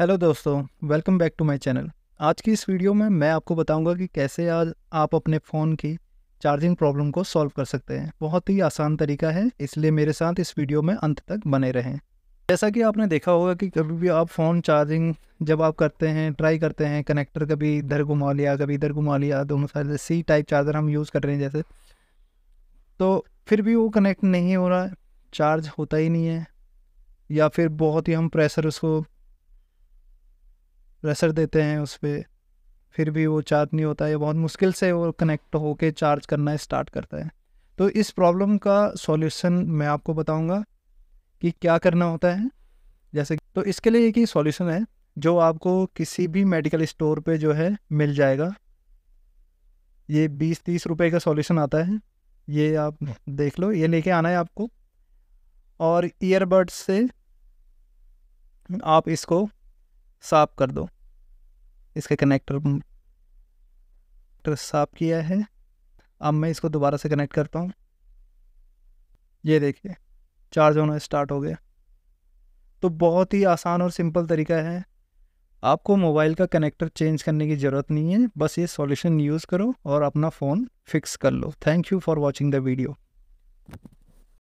hello दोस्तों welcome back to my channel आज की इस वीडियो में मैं आपको बताऊंगा कि कैसे आज आप अपने फ़ोन की चार्जिंग प्रॉब्लम को सॉल्व कर सकते हैं बहुत ही आसान तरीका है इसलिए मेरे साथ इस वीडियो में अंत तक बने रहें जैसा कि आपने देखा होगा कि कभी भी आप फ़ोन चार्जिंग जब आप करते हैं ट्राई करते हैं कनेक्टर कभी इधर घुमा लिया कभी इधर घुमा लिया दोनों तो साइड सी टाइप चार्जर हम यूज़ कर रहे हैं जैसे तो फिर भी वो कनेक्ट नहीं हो रहा चार्ज होता ही नहीं है या फिर बहुत ही हम प्रेशर उसको प्रेशर देते हैं उस पर फिर भी वो चार्ज नहीं होता है बहुत मुश्किल से वो कनेक्ट होके चार्ज करना स्टार्ट करता है तो इस प्रॉब्लम का सॉल्यूशन मैं आपको बताऊंगा कि क्या करना होता है जैसे तो इसके लिए एक ही सॉल्यूशन है जो आपको किसी भी मेडिकल स्टोर पे जो है मिल जाएगा ये बीस तीस रुपए का सॉल्यूशन आता है ये आप देख लो ये लेके आना है आपको और ईयरबड्स से आप इसको साफ कर दो इसके कनेक्टर साफ किया है अब मैं इसको दोबारा से कनेक्ट करता हूँ ये देखिए चार्ज होना स्टार्ट हो गया तो बहुत ही आसान और सिंपल तरीका है आपको मोबाइल का कनेक्टर चेंज करने की ज़रूरत नहीं है बस ये सॉल्यूशन यूज़ करो और अपना फ़ोन फिक्स कर लो thank you for watching the video